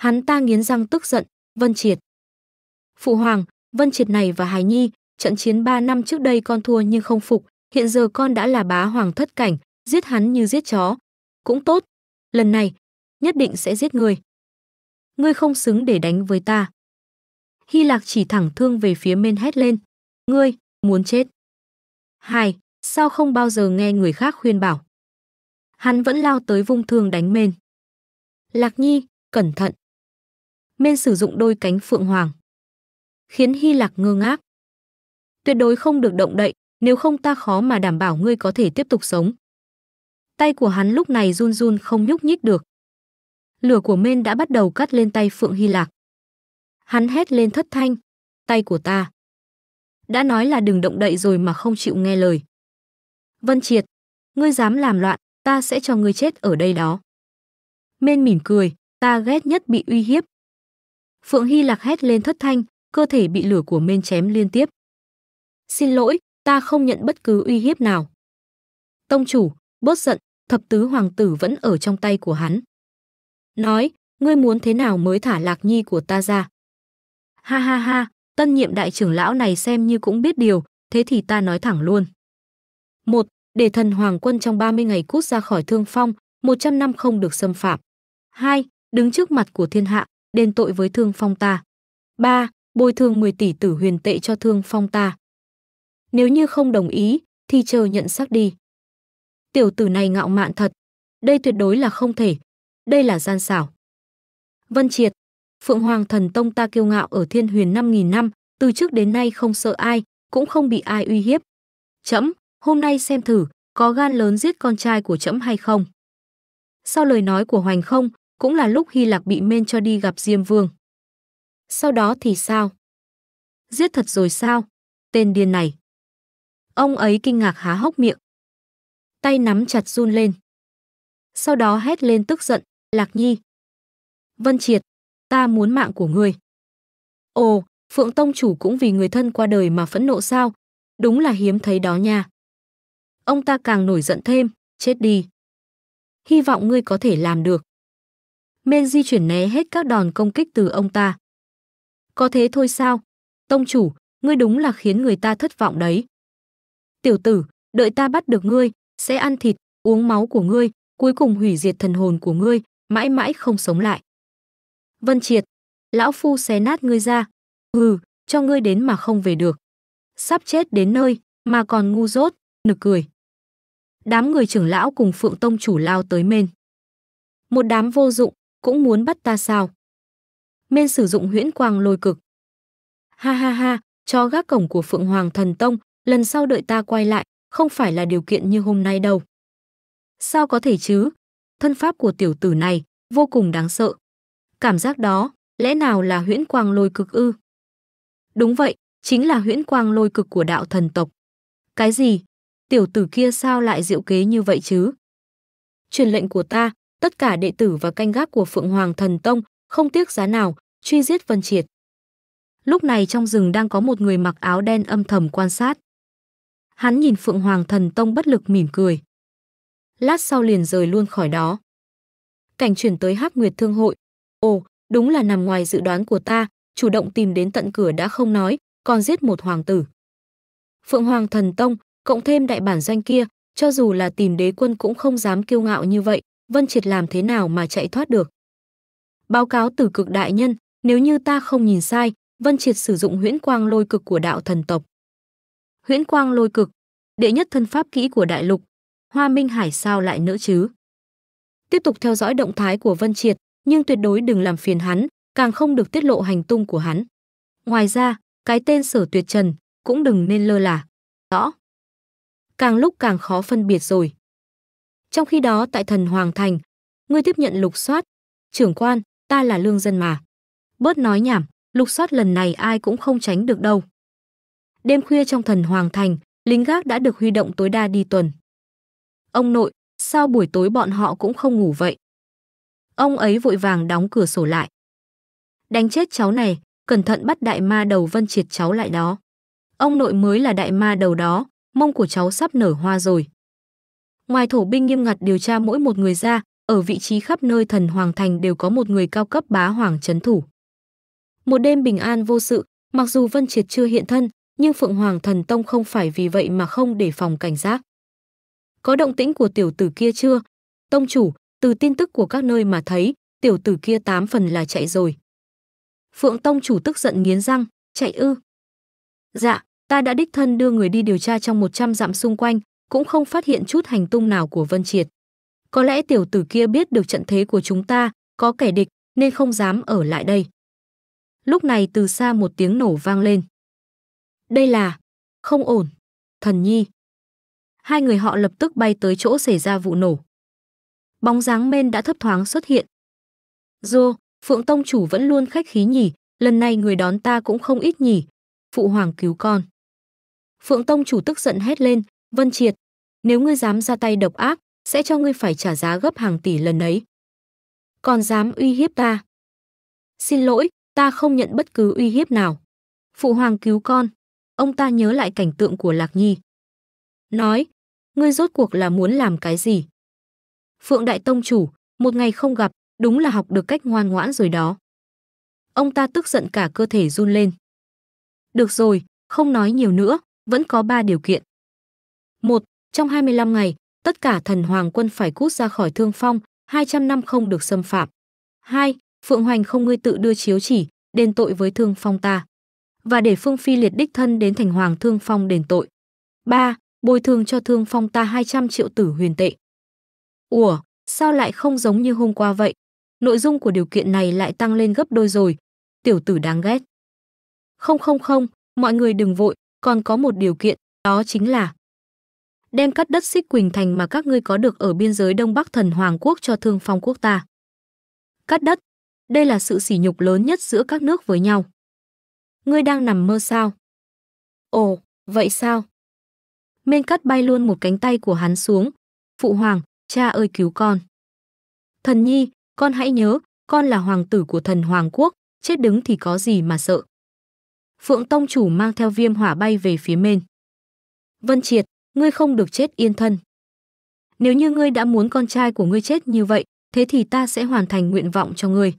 Hắn ta nghiến răng tức giận, Vân Triệt. Phụ hoàng, Vân Triệt này và Hải Nhi, trận chiến 3 năm trước đây con thua nhưng không phục, hiện giờ con đã là bá hoàng thất cảnh, giết hắn như giết chó. Cũng tốt, lần này, nhất định sẽ giết người. Ngươi không xứng để đánh với ta. Hy Lạc chỉ thẳng thương về phía men hét lên. Ngươi, muốn chết. Hai, sao không bao giờ nghe người khác khuyên bảo. Hắn vẫn lao tới vung thương đánh men. Lạc Nhi, cẩn thận men sử dụng đôi cánh phượng hoàng. Khiến Hy Lạc ngơ ngác. Tuyệt đối không được động đậy, nếu không ta khó mà đảm bảo ngươi có thể tiếp tục sống. Tay của hắn lúc này run run không nhúc nhích được. Lửa của men đã bắt đầu cắt lên tay Phượng Hy Lạc. Hắn hét lên thất thanh, tay của ta. Đã nói là đừng động đậy rồi mà không chịu nghe lời. Vân Triệt, ngươi dám làm loạn, ta sẽ cho ngươi chết ở đây đó. Mên mỉm cười, ta ghét nhất bị uy hiếp, Phượng Hy Lạc hét lên thất thanh, cơ thể bị lửa của mên chém liên tiếp. Xin lỗi, ta không nhận bất cứ uy hiếp nào. Tông chủ, bớt giận, thập tứ hoàng tử vẫn ở trong tay của hắn. Nói, ngươi muốn thế nào mới thả lạc nhi của ta ra? Ha ha ha, tân nhiệm đại trưởng lão này xem như cũng biết điều, thế thì ta nói thẳng luôn. một Để thần hoàng quân trong 30 ngày cút ra khỏi thương phong, 100 năm không được xâm phạm. Hai, Đứng trước mặt của thiên hạ, đền tội với Thương Phong ta. 3. Bồi thường 10 tỷ tử huyền tệ cho Thương Phong ta. Nếu như không đồng ý, thì chờ nhận xác đi. Tiểu tử này ngạo mạn thật. Đây tuyệt đối là không thể. Đây là gian xảo. Vân Triệt, Phượng Hoàng Thần Tông ta kiêu ngạo ở thiên huyền 5.000 năm, từ trước đến nay không sợ ai, cũng không bị ai uy hiếp. Chấm, hôm nay xem thử, có gan lớn giết con trai của chấm hay không? Sau lời nói của Hoành không, cũng là lúc Hy lạc bị men cho đi gặp Diêm Vương. Sau đó thì sao? Giết thật rồi sao? Tên điên này. Ông ấy kinh ngạc há hốc miệng. Tay nắm chặt run lên. Sau đó hét lên tức giận, Lạc Nhi. Vân Triệt, ta muốn mạng của ngươi. Ồ, Phượng Tông Chủ cũng vì người thân qua đời mà phẫn nộ sao? Đúng là hiếm thấy đó nha. Ông ta càng nổi giận thêm, chết đi. Hy vọng ngươi có thể làm được men di chuyển né hết các đòn công kích từ ông ta. Có thế thôi sao? Tông chủ, ngươi đúng là khiến người ta thất vọng đấy. Tiểu tử, đợi ta bắt được ngươi, sẽ ăn thịt, uống máu của ngươi, cuối cùng hủy diệt thần hồn của ngươi, mãi mãi không sống lại. Vân Triệt, lão phu xé nát ngươi ra. hừ, cho ngươi đến mà không về được. Sắp chết đến nơi, mà còn ngu dốt, nực cười. Đám người trưởng lão cùng Phượng Tông chủ lao tới mên. Một đám vô dụng, cũng muốn bắt ta sao? Nên sử dụng huyễn quang lôi cực. Ha ha ha, cho gác cổng của Phượng Hoàng Thần Tông, lần sau đợi ta quay lại, không phải là điều kiện như hôm nay đâu. Sao có thể chứ? Thân pháp của tiểu tử này vô cùng đáng sợ. Cảm giác đó, lẽ nào là huyễn quang lôi cực ư? Đúng vậy, chính là huyễn quang lôi cực của đạo thần tộc. Cái gì? Tiểu tử kia sao lại diệu kế như vậy chứ? Truyền lệnh của ta, tất cả đệ tử và canh gác của Phượng Hoàng Thần Tông không tiếc giá nào truy giết Vân Triệt. Lúc này trong rừng đang có một người mặc áo đen âm thầm quan sát. Hắn nhìn Phượng Hoàng Thần Tông bất lực mỉm cười. Lát sau liền rời luôn khỏi đó. Cảnh chuyển tới Hắc Nguyệt Thương hội. Ồ, đúng là nằm ngoài dự đoán của ta, chủ động tìm đến tận cửa đã không nói, còn giết một hoàng tử. Phượng Hoàng Thần Tông, cộng thêm đại bản doanh kia, cho dù là tìm đế quân cũng không dám kiêu ngạo như vậy, Vân Triệt làm thế nào mà chạy thoát được. Báo cáo từ cực đại nhân, nếu như ta không nhìn sai, Vân Triệt sử dụng huyễn quang lôi cực của đạo thần tộc. Huyễn quang lôi cực, đệ nhất thân pháp kỹ của đại lục, Hoa Minh Hải sao lại nữa chứ? Tiếp tục theo dõi động thái của Vân Triệt, nhưng tuyệt đối đừng làm phiền hắn, càng không được tiết lộ hành tung của hắn. Ngoài ra, cái tên Sở Tuyệt Trần cũng đừng nên lơ là. Rõ. Càng lúc càng khó phân biệt rồi. Trong khi đó tại thần Hoàng Thành, ngươi tiếp nhận lục soát. Trưởng quan, ta là lương dân mà. Bớt nói nhảm, lục soát lần này ai cũng không tránh được đâu. Đêm khuya trong thần Hoàng Thành, lính gác đã được huy động tối đa đi tuần. Ông nội, sao buổi tối bọn họ cũng không ngủ vậy? Ông ấy vội vàng đóng cửa sổ lại. Đánh chết cháu này, cẩn thận bắt đại ma đầu vân triệt cháu lại đó. Ông nội mới là đại ma đầu đó, mông của cháu sắp nở hoa rồi. Ngoài thổ binh nghiêm ngặt điều tra mỗi một người ra, ở vị trí khắp nơi thần hoàng thành đều có một người cao cấp bá hoàng trấn thủ. Một đêm bình an vô sự, mặc dù Vân Triệt chưa hiện thân, nhưng Phượng Hoàng Thần Tông không phải vì vậy mà không để phòng cảnh giác. Có động tĩnh của tiểu tử kia chưa? Tông chủ, từ tin tức của các nơi mà thấy, tiểu tử kia tám phần là chạy rồi. Phượng Tông chủ tức giận nghiến răng, chạy ư? Dạ, ta đã đích thân đưa người đi điều tra trong 100 dặm xung quanh, cũng không phát hiện chút hành tung nào của Vân Triệt. Có lẽ tiểu tử kia biết được trận thế của chúng ta, có kẻ địch, nên không dám ở lại đây. Lúc này từ xa một tiếng nổ vang lên. Đây là... không ổn. Thần Nhi. Hai người họ lập tức bay tới chỗ xảy ra vụ nổ. Bóng dáng men đã thấp thoáng xuất hiện. Dô, Phượng Tông Chủ vẫn luôn khách khí nhỉ, lần này người đón ta cũng không ít nhỉ. Phụ Hoàng cứu con. Phượng Tông Chủ tức giận hét lên, Vân Triệt, nếu ngươi dám ra tay độc ác, sẽ cho ngươi phải trả giá gấp hàng tỷ lần ấy. Còn dám uy hiếp ta? Xin lỗi, ta không nhận bất cứ uy hiếp nào. Phụ hoàng cứu con. Ông ta nhớ lại cảnh tượng của Lạc Nhi. Nói, ngươi rốt cuộc là muốn làm cái gì? Phượng Đại Tông Chủ, một ngày không gặp, đúng là học được cách ngoan ngoãn rồi đó. Ông ta tức giận cả cơ thể run lên. Được rồi, không nói nhiều nữa, vẫn có ba điều kiện. 1. Trong 25 ngày, tất cả thần hoàng quân phải cút ra khỏi thương phong, 200 năm không được xâm phạm. 2. Phượng Hoành không ngươi tự đưa chiếu chỉ, đền tội với thương phong ta. Và để Phương Phi liệt đích thân đến thành hoàng thương phong đền tội. 3. Bồi thường cho thương phong ta 200 triệu tử huyền tệ. Ủa, sao lại không giống như hôm qua vậy? Nội dung của điều kiện này lại tăng lên gấp đôi rồi. Tiểu tử đáng ghét. Không không không, mọi người đừng vội, còn có một điều kiện, đó chính là đem cắt đất xích Quỳnh Thành mà các ngươi có được ở biên giới Đông Bắc Thần Hoàng Quốc cho Thương Phong Quốc ta. Cắt đất, đây là sự sỉ nhục lớn nhất giữa các nước với nhau. Ngươi đang nằm mơ sao? Ồ, vậy sao? Mên cắt bay luôn một cánh tay của hắn xuống. Phụ hoàng, cha ơi cứu con. Thần nhi, con hãy nhớ, con là hoàng tử của thần hoàng quốc, chết đứng thì có gì mà sợ. Phượng Tông Chủ mang theo viêm hỏa bay về phía mên. Vân Triệt, ngươi không được chết yên thân. Nếu như ngươi đã muốn con trai của ngươi chết như vậy, thế thì ta sẽ hoàn thành nguyện vọng cho ngươi.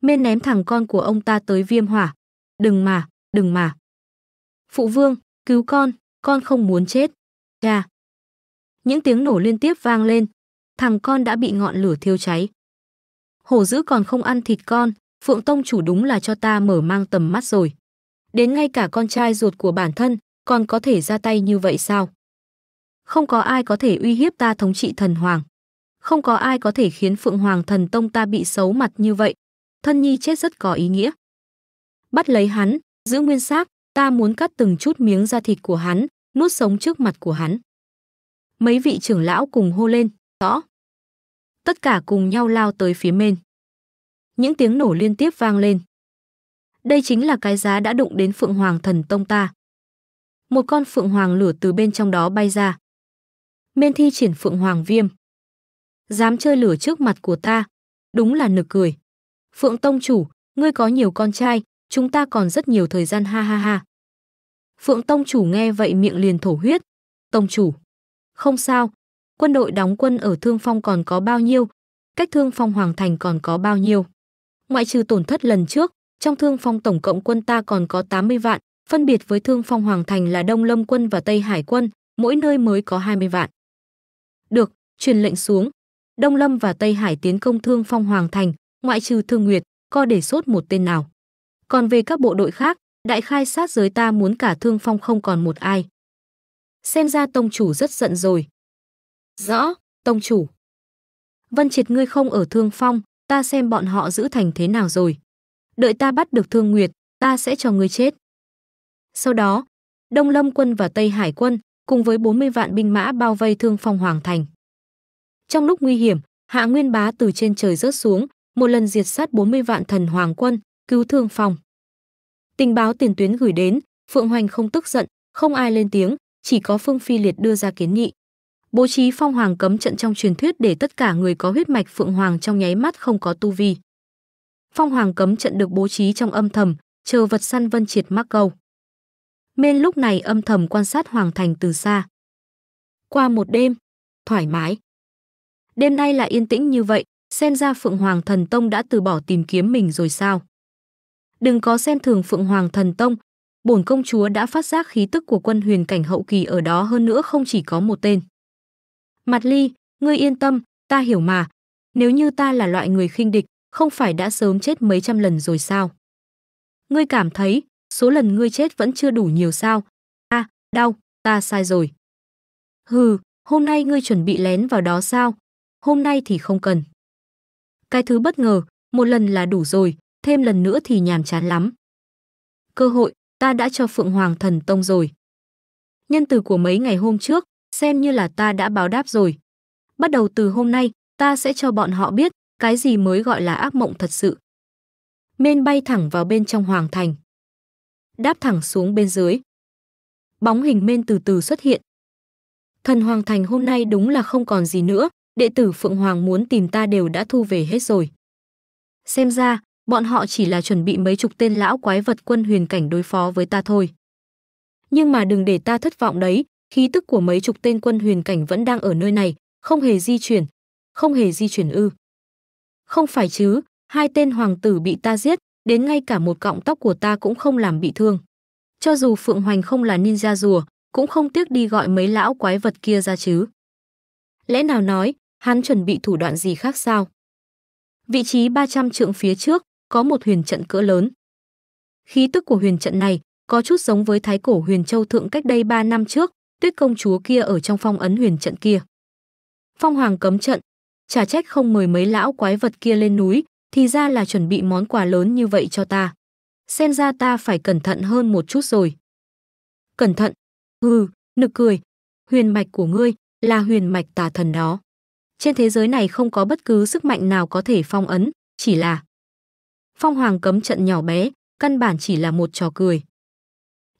Mên ném thằng con của ông ta tới viêm hỏa. Đừng mà, đừng mà. Phụ vương, cứu con, con không muốn chết. Cha. Những tiếng nổ liên tiếp vang lên. Thằng con đã bị ngọn lửa thiêu cháy. Hổ dữ còn không ăn thịt con, Phượng Tông chủ đúng là cho ta mở mang tầm mắt rồi. Đến ngay cả con trai ruột của bản thân còn có thể ra tay như vậy sao? Không có ai có thể uy hiếp ta thống trị thần hoàng. Không có ai có thể khiến Phượng Hoàng thần tông ta bị xấu mặt như vậy. Thân nhi chết rất có ý nghĩa. Bắt lấy hắn, giữ nguyên xác, ta muốn cắt từng chút miếng da thịt của hắn, nuốt sống trước mặt của hắn. Mấy vị trưởng lão cùng hô lên, rõ. Tất cả cùng nhau lao tới phía mên. Những tiếng nổ liên tiếp vang lên. Đây chính là cái giá đã đụng đến Phượng Hoàng Thần Tông ta. Một con Phượng Hoàng lửa từ bên trong đó bay ra men thi triển phượng hoàng viêm. Dám chơi lửa trước mặt của ta, đúng là nực cười. Phượng Tông Chủ, ngươi có nhiều con trai, chúng ta còn rất nhiều thời gian ha ha ha. Phượng Tông Chủ nghe vậy miệng liền thổ huyết. Tông Chủ, không sao, quân đội đóng quân ở Thương Phong còn có bao nhiêu, cách Thương Phong Hoàng Thành còn có bao nhiêu. Ngoại trừ tổn thất lần trước, trong Thương Phong tổng cộng quân ta còn có 80 vạn, phân biệt với Thương Phong Hoàng Thành là Đông Lâm quân và Tây Hải quân, mỗi nơi mới có 20 vạn truyền lệnh xuống. Đông Lâm và Tây Hải tiến công Thương Phong Hoàng Thành, ngoại trừ Thương Nguyệt, co để sốt một tên nào. Còn về các bộ đội khác, đại khai sát giới ta muốn cả Thương Phong không còn một ai. Xem ra tông chủ rất giận rồi. Rõ, tông chủ. Vân Triệt ngươi không ở Thương Phong, ta xem bọn họ giữ thành thế nào rồi. Đợi ta bắt được Thương Nguyệt, ta sẽ cho ngươi chết. Sau đó, Đông Lâm quân và Tây Hải quân cùng với 40 vạn binh mã bao vây Thương Phong Hoàng Thành. Trong lúc nguy hiểm, Hạ Nguyên Bá từ trên trời rớt xuống, một lần diệt sát 40 vạn thần hoàng quân, cứu thương phòng. Tình báo tiền tuyến gửi đến, Phượng Hoành không tức giận, không ai lên tiếng, chỉ có Phương Phi Liệt đưa ra kiến nghị. Bố trí phong hoàng cấm trận trong truyền thuyết để tất cả người có huyết mạch Phượng Hoàng trong nháy mắt không có tu vi. Phong hoàng cấm trận được bố trí trong âm thầm, chờ vật săn vân triệt mắc câu. Mên lúc này âm thầm quan sát hoàng thành từ xa. Qua một đêm, thoải mái đêm nay lại yên tĩnh như vậy, xem ra Phượng Hoàng Thần Tông đã từ bỏ tìm kiếm mình rồi sao? Đừng có xem thường Phượng Hoàng Thần Tông, bổn công chúa đã phát giác khí tức của quân huyền cảnh hậu kỳ ở đó hơn nữa không chỉ có một tên. Mặt Ly, ngươi yên tâm, ta hiểu mà, nếu như ta là loại người khinh địch, không phải đã sớm chết mấy trăm lần rồi sao? Ngươi cảm thấy, số lần ngươi chết vẫn chưa đủ nhiều sao? A, đau, ta sai rồi. Hừ, hôm nay ngươi chuẩn bị lén vào đó sao? hôm nay thì không cần. Cái thứ bất ngờ, một lần là đủ rồi, thêm lần nữa thì nhàm chán lắm. Cơ hội, ta đã cho Phượng Hoàng Thần Tông rồi. Nhân từ của mấy ngày hôm trước, xem như là ta đã báo đáp rồi. Bắt đầu từ hôm nay, ta sẽ cho bọn họ biết cái gì mới gọi là ác mộng thật sự. Mên bay thẳng vào bên trong hoàng thành. Đáp thẳng xuống bên dưới. Bóng hình mên từ từ xuất hiện. Thần hoàng thành hôm nay đúng là không còn gì nữa, đệ tử Phượng Hoàng muốn tìm ta đều đã thu về hết rồi. Xem ra, bọn họ chỉ là chuẩn bị mấy chục tên lão quái vật quân huyền cảnh đối phó với ta thôi. Nhưng mà đừng để ta thất vọng đấy, khí tức của mấy chục tên quân huyền cảnh vẫn đang ở nơi này, không hề di chuyển, không hề di chuyển ư. Không phải chứ, hai tên hoàng tử bị ta giết, đến ngay cả một cọng tóc của ta cũng không làm bị thương. Cho dù Phượng Hoành không là ninja rùa, cũng không tiếc đi gọi mấy lão quái vật kia ra chứ. Lẽ nào nói, hắn chuẩn bị thủ đoạn gì khác sao? Vị trí 300 trượng phía trước có một huyền trận cỡ lớn. Khí tức của huyền trận này có chút giống với thái cổ huyền châu thượng cách đây 3 năm trước, tuyết công chúa kia ở trong phong ấn huyền trận kia. Phong hoàng cấm trận, trả trách không mời mấy lão quái vật kia lên núi, thì ra là chuẩn bị món quà lớn như vậy cho ta. Xem ra ta phải cẩn thận hơn một chút rồi. Cẩn thận? Hừ, nực cười. Huyền mạch của ngươi là huyền mạch tà thần đó. Trên thế giới này không có bất cứ sức mạnh nào có thể phong ấn, chỉ là Phong Hoàng cấm trận nhỏ bé, căn bản chỉ là một trò cười.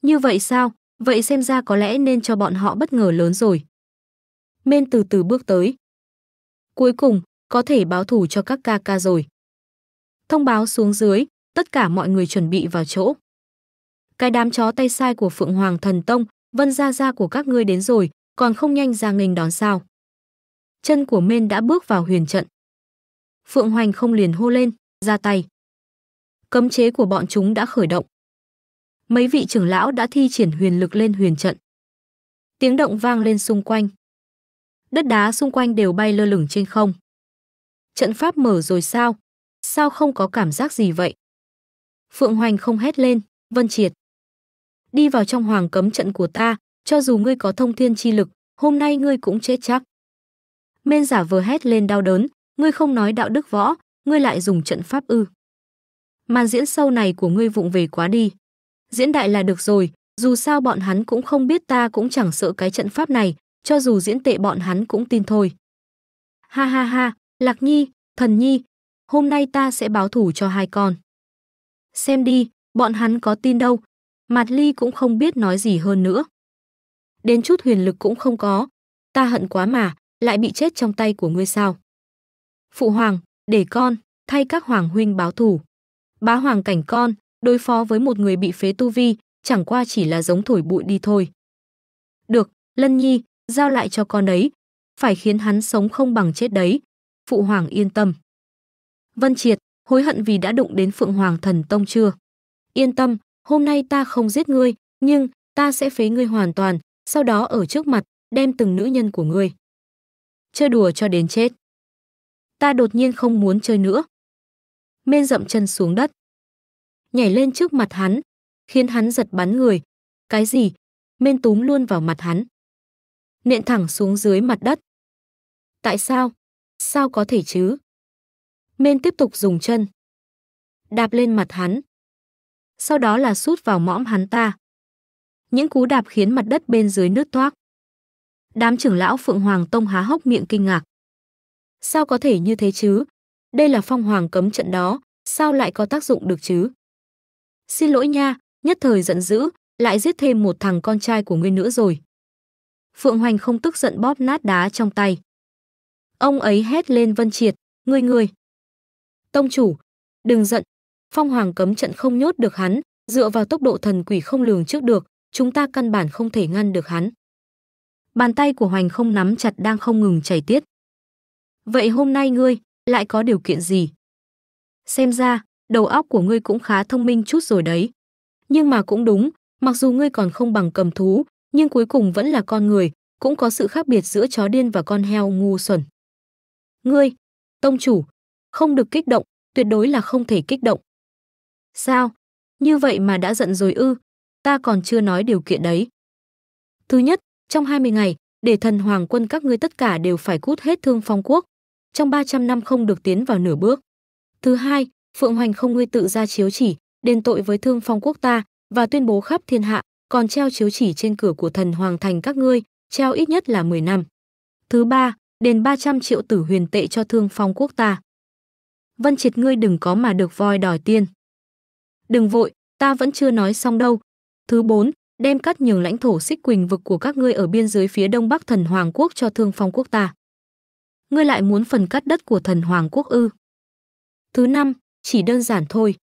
Như vậy sao? Vậy xem ra có lẽ nên cho bọn họ bất ngờ lớn rồi. Mên từ từ bước tới. Cuối cùng, có thể báo thủ cho các ca ca rồi. Thông báo xuống dưới, tất cả mọi người chuẩn bị vào chỗ. Cái đám chó tay sai của Phượng Hoàng Thần Tông, Vân Gia Gia của các ngươi đến rồi, còn không nhanh ra nghênh đón sao chân của Mên đã bước vào huyền trận. Phượng Hoành không liền hô lên, ra tay. Cấm chế của bọn chúng đã khởi động. Mấy vị trưởng lão đã thi triển huyền lực lên huyền trận. Tiếng động vang lên xung quanh. Đất đá xung quanh đều bay lơ lửng trên không. Trận pháp mở rồi sao? Sao không có cảm giác gì vậy? Phượng Hoành không hét lên, Vân Triệt. Đi vào trong hoàng cấm trận của ta, cho dù ngươi có thông thiên chi lực, hôm nay ngươi cũng chết chắc men giả vờ hét lên đau đớn ngươi không nói đạo đức võ ngươi lại dùng trận pháp ư màn diễn sâu này của ngươi vụng về quá đi diễn đại là được rồi dù sao bọn hắn cũng không biết ta cũng chẳng sợ cái trận pháp này cho dù diễn tệ bọn hắn cũng tin thôi ha ha ha lạc nhi thần nhi hôm nay ta sẽ báo thủ cho hai con xem đi bọn hắn có tin đâu mạt ly cũng không biết nói gì hơn nữa đến chút huyền lực cũng không có ta hận quá mà lại bị chết trong tay của ngươi sao? Phụ hoàng, để con, thay các hoàng huynh báo thù. Bá hoàng cảnh con, đối phó với một người bị phế tu vi, chẳng qua chỉ là giống thổi bụi đi thôi. Được, Lân Nhi, giao lại cho con ấy. Phải khiến hắn sống không bằng chết đấy. Phụ hoàng yên tâm. Vân Triệt, hối hận vì đã đụng đến Phượng Hoàng Thần Tông chưa? Yên tâm, hôm nay ta không giết ngươi, nhưng ta sẽ phế ngươi hoàn toàn, sau đó ở trước mặt, đem từng nữ nhân của ngươi chơi đùa cho đến chết. Ta đột nhiên không muốn chơi nữa. Mên dậm chân xuống đất. Nhảy lên trước mặt hắn, khiến hắn giật bắn người. Cái gì? Mên túm luôn vào mặt hắn. Nện thẳng xuống dưới mặt đất. Tại sao? Sao có thể chứ? Mên tiếp tục dùng chân. Đạp lên mặt hắn. Sau đó là sút vào mõm hắn ta. Những cú đạp khiến mặt đất bên dưới nước toác. Đám trưởng lão Phượng Hoàng Tông há hốc miệng kinh ngạc. Sao có thể như thế chứ? Đây là phong hoàng cấm trận đó, sao lại có tác dụng được chứ? Xin lỗi nha, nhất thời giận dữ, lại giết thêm một thằng con trai của ngươi nữa rồi. Phượng Hoành không tức giận bóp nát đá trong tay. Ông ấy hét lên Vân Triệt, ngươi ngươi. Tông chủ, đừng giận, phong hoàng cấm trận không nhốt được hắn, dựa vào tốc độ thần quỷ không lường trước được, chúng ta căn bản không thể ngăn được hắn. Bàn tay của Hoành không nắm chặt đang không ngừng chảy tiết. Vậy hôm nay ngươi lại có điều kiện gì? Xem ra, đầu óc của ngươi cũng khá thông minh chút rồi đấy. Nhưng mà cũng đúng, mặc dù ngươi còn không bằng cầm thú, nhưng cuối cùng vẫn là con người, cũng có sự khác biệt giữa chó điên và con heo ngu xuẩn. Ngươi, tông chủ, không được kích động, tuyệt đối là không thể kích động. Sao? Như vậy mà đã giận rồi ư? Ta còn chưa nói điều kiện đấy. Thứ nhất, trong 20 ngày, để thần hoàng quân các ngươi tất cả đều phải cút hết thương phong quốc. Trong 300 năm không được tiến vào nửa bước. Thứ hai, Phượng Hoành không ngươi tự ra chiếu chỉ, đền tội với thương phong quốc ta và tuyên bố khắp thiên hạ, còn treo chiếu chỉ trên cửa của thần hoàng thành các ngươi, treo ít nhất là 10 năm. Thứ ba, đền 300 triệu tử huyền tệ cho thương phong quốc ta. Vân triệt ngươi đừng có mà được voi đòi tiên. Đừng vội, ta vẫn chưa nói xong đâu. Thứ bốn, đem cắt nhường lãnh thổ xích quỳnh vực của các ngươi ở biên giới phía đông bắc thần hoàng quốc cho thương phong quốc ta ngươi lại muốn phần cắt đất của thần hoàng quốc ư thứ năm chỉ đơn giản thôi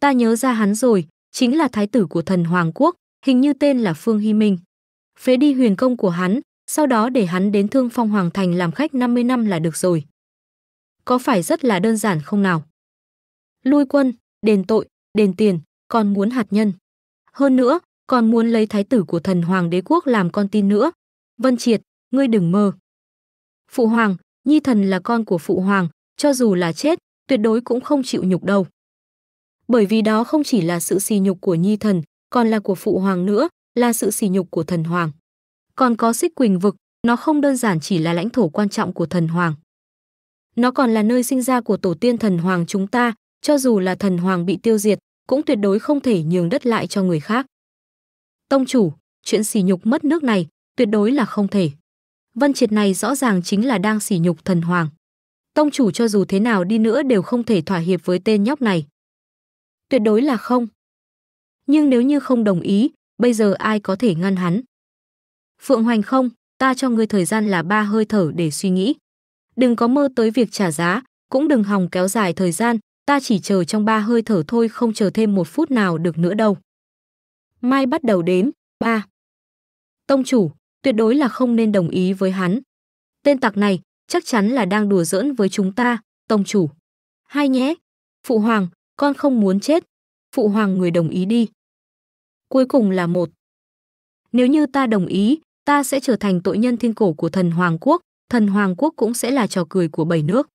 ta nhớ ra hắn rồi chính là thái tử của thần hoàng quốc hình như tên là phương hy minh phế đi huyền công của hắn sau đó để hắn đến thương phong hoàng thành làm khách 50 năm là được rồi có phải rất là đơn giản không nào lui quân đền tội đền tiền còn muốn hạt nhân hơn nữa còn muốn lấy thái tử của thần hoàng đế quốc làm con tin nữa. Vân Triệt, ngươi đừng mơ. Phụ hoàng, Nhi thần là con của phụ hoàng, cho dù là chết, tuyệt đối cũng không chịu nhục đâu. Bởi vì đó không chỉ là sự sỉ nhục của Nhi thần, còn là của phụ hoàng nữa, là sự sỉ nhục của thần hoàng. Còn có xích quỳnh vực, nó không đơn giản chỉ là lãnh thổ quan trọng của thần hoàng. Nó còn là nơi sinh ra của tổ tiên thần hoàng chúng ta, cho dù là thần hoàng bị tiêu diệt, cũng tuyệt đối không thể nhường đất lại cho người khác. Tông chủ, chuyện sỉ nhục mất nước này tuyệt đối là không thể. Vân Triệt này rõ ràng chính là đang sỉ nhục thần hoàng. Tông chủ cho dù thế nào đi nữa đều không thể thỏa hiệp với tên nhóc này. Tuyệt đối là không. Nhưng nếu như không đồng ý, bây giờ ai có thể ngăn hắn? Phượng Hoành không, ta cho ngươi thời gian là ba hơi thở để suy nghĩ. Đừng có mơ tới việc trả giá, cũng đừng hòng kéo dài thời gian, ta chỉ chờ trong ba hơi thở thôi không chờ thêm một phút nào được nữa đâu mai bắt đầu đếm, ba. Tông chủ, tuyệt đối là không nên đồng ý với hắn. Tên tặc này chắc chắn là đang đùa giỡn với chúng ta, tông chủ. Hai nhé, phụ hoàng, con không muốn chết, phụ hoàng người đồng ý đi. Cuối cùng là một. Nếu như ta đồng ý, ta sẽ trở thành tội nhân thiên cổ của thần Hoàng Quốc, thần Hoàng Quốc cũng sẽ là trò cười của bảy nước.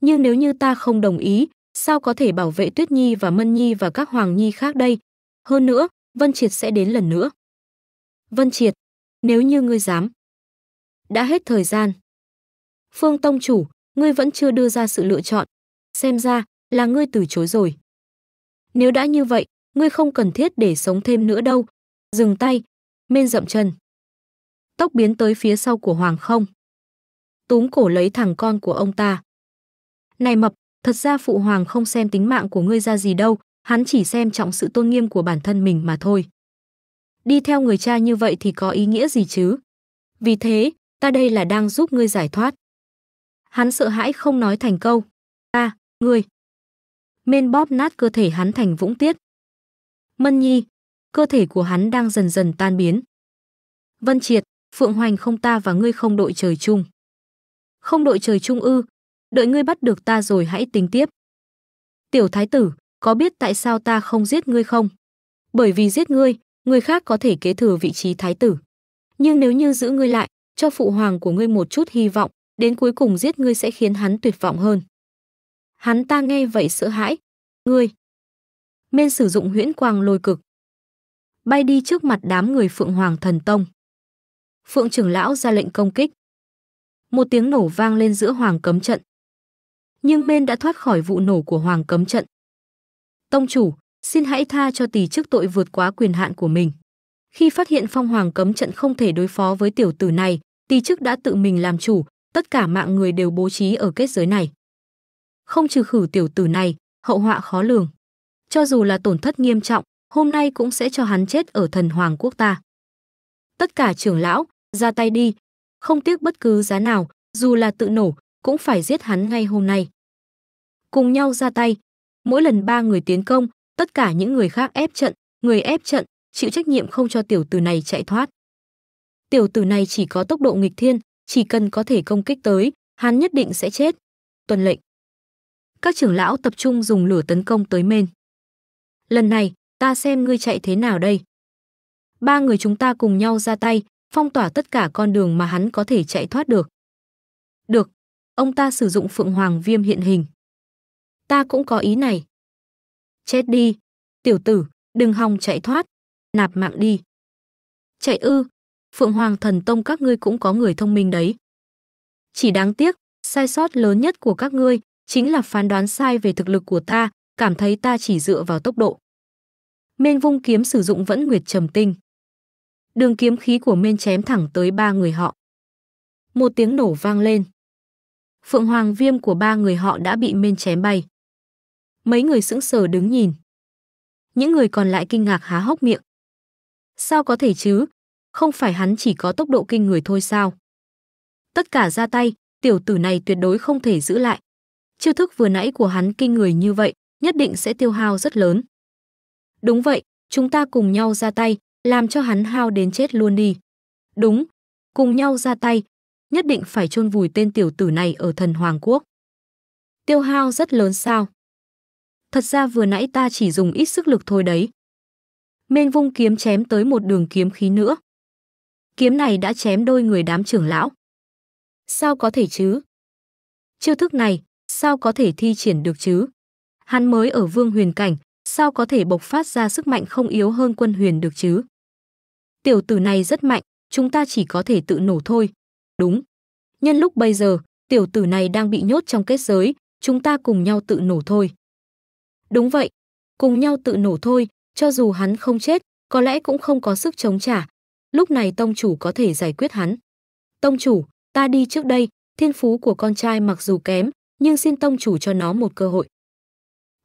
Nhưng nếu như ta không đồng ý, sao có thể bảo vệ Tuyết Nhi và Mân Nhi và các Hoàng Nhi khác đây? Hơn nữa, Vân Triệt sẽ đến lần nữa. Vân Triệt, nếu như ngươi dám. Đã hết thời gian. Phương Tông Chủ, ngươi vẫn chưa đưa ra sự lựa chọn. Xem ra, là ngươi từ chối rồi. Nếu đã như vậy, ngươi không cần thiết để sống thêm nữa đâu. Dừng tay, men rậm chân. tóc biến tới phía sau của Hoàng không. Túm cổ lấy thằng con của ông ta. Này mập, thật ra phụ hoàng không xem tính mạng của ngươi ra gì đâu, hắn chỉ xem trọng sự tôn nghiêm của bản thân mình mà thôi. Đi theo người cha như vậy thì có ý nghĩa gì chứ? Vì thế, ta đây là đang giúp ngươi giải thoát. Hắn sợ hãi không nói thành câu. Ta, ngươi. Mên bóp nát cơ thể hắn thành vũng tiết. Mân nhi, cơ thể của hắn đang dần dần tan biến. Vân triệt, Phượng Hoành không ta và ngươi không đội trời chung. Không đội trời chung ư, đợi ngươi bắt được ta rồi hãy tính tiếp. Tiểu thái tử, có biết tại sao ta không giết ngươi không? Bởi vì giết ngươi, người khác có thể kế thừa vị trí thái tử. Nhưng nếu như giữ ngươi lại, cho phụ hoàng của ngươi một chút hy vọng, đến cuối cùng giết ngươi sẽ khiến hắn tuyệt vọng hơn. Hắn ta nghe vậy sợ hãi. Ngươi! Nên sử dụng huyễn quang lôi cực. Bay đi trước mặt đám người Phượng Hoàng Thần Tông. Phượng trưởng lão ra lệnh công kích. Một tiếng nổ vang lên giữa Hoàng cấm trận. Nhưng bên đã thoát khỏi vụ nổ của Hoàng cấm trận, Tông chủ, xin hãy tha cho tỷ trước tội vượt quá quyền hạn của mình. Khi phát hiện Phong Hoàng cấm trận không thể đối phó với tiểu tử này, tỷ chức đã tự mình làm chủ, tất cả mạng người đều bố trí ở kết giới này. Không trừ khử tiểu tử này, hậu họa khó lường. Cho dù là tổn thất nghiêm trọng, hôm nay cũng sẽ cho hắn chết ở thần hoàng quốc ta. Tất cả trưởng lão, ra tay đi, không tiếc bất cứ giá nào, dù là tự nổ, cũng phải giết hắn ngay hôm nay. Cùng nhau ra tay, mỗi lần ba người tiến công tất cả những người khác ép trận người ép trận chịu trách nhiệm không cho tiểu tử này chạy thoát tiểu tử này chỉ có tốc độ nghịch thiên chỉ cần có thể công kích tới hắn nhất định sẽ chết Tuần lệnh các trưởng lão tập trung dùng lửa tấn công tới mên lần này ta xem ngươi chạy thế nào đây ba người chúng ta cùng nhau ra tay phong tỏa tất cả con đường mà hắn có thể chạy thoát được được ông ta sử dụng phượng hoàng viêm hiện hình ta cũng có ý này. Chết đi, tiểu tử, đừng hòng chạy thoát, nạp mạng đi. Chạy ư, Phượng Hoàng Thần Tông các ngươi cũng có người thông minh đấy. Chỉ đáng tiếc, sai sót lớn nhất của các ngươi chính là phán đoán sai về thực lực của ta, cảm thấy ta chỉ dựa vào tốc độ. Mên vung kiếm sử dụng vẫn nguyệt trầm tinh. Đường kiếm khí của Mên chém thẳng tới ba người họ. Một tiếng nổ vang lên. Phượng Hoàng Viêm của ba người họ đã bị Mên chém bay. Mấy người sững sờ đứng nhìn. Những người còn lại kinh ngạc há hốc miệng. Sao có thể chứ? Không phải hắn chỉ có tốc độ kinh người thôi sao? Tất cả ra tay, tiểu tử này tuyệt đối không thể giữ lại. Chiêu thức vừa nãy của hắn kinh người như vậy, nhất định sẽ tiêu hao rất lớn. Đúng vậy, chúng ta cùng nhau ra tay, làm cho hắn hao đến chết luôn đi. Đúng, cùng nhau ra tay, nhất định phải chôn vùi tên tiểu tử này ở thần Hoàng Quốc. Tiêu hao rất lớn sao? thật ra vừa nãy ta chỉ dùng ít sức lực thôi đấy. Mênh vung kiếm chém tới một đường kiếm khí nữa. Kiếm này đã chém đôi người đám trưởng lão. Sao có thể chứ? Chiêu thức này, sao có thể thi triển được chứ? Hắn mới ở vương huyền cảnh, sao có thể bộc phát ra sức mạnh không yếu hơn quân huyền được chứ? Tiểu tử này rất mạnh, chúng ta chỉ có thể tự nổ thôi. Đúng. Nhân lúc bây giờ, tiểu tử này đang bị nhốt trong kết giới, chúng ta cùng nhau tự nổ thôi. Đúng vậy, cùng nhau tự nổ thôi, cho dù hắn không chết, có lẽ cũng không có sức chống trả. Lúc này tông chủ có thể giải quyết hắn. Tông chủ, ta đi trước đây, thiên phú của con trai mặc dù kém, nhưng xin tông chủ cho nó một cơ hội.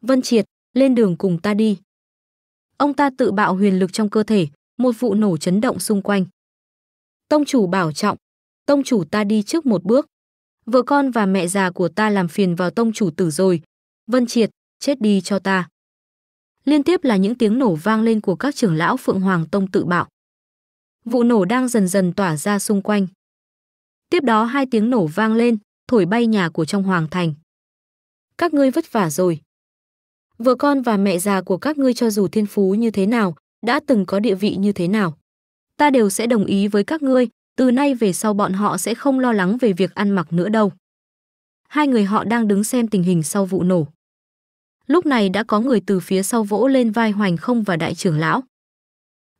Vân Triệt, lên đường cùng ta đi. Ông ta tự bạo huyền lực trong cơ thể, một vụ nổ chấn động xung quanh. Tông chủ bảo trọng, tông chủ ta đi trước một bước. Vợ con và mẹ già của ta làm phiền vào tông chủ tử rồi. Vân Triệt, chết đi cho ta. Liên tiếp là những tiếng nổ vang lên của các trưởng lão Phượng Hoàng Tông tự bạo. Vụ nổ đang dần dần tỏa ra xung quanh. Tiếp đó hai tiếng nổ vang lên, thổi bay nhà của trong hoàng thành. Các ngươi vất vả rồi. Vợ con và mẹ già của các ngươi cho dù thiên phú như thế nào, đã từng có địa vị như thế nào. Ta đều sẽ đồng ý với các ngươi, từ nay về sau bọn họ sẽ không lo lắng về việc ăn mặc nữa đâu. Hai người họ đang đứng xem tình hình sau vụ nổ. Lúc này đã có người từ phía sau vỗ lên vai Hoành Không và Đại trưởng lão.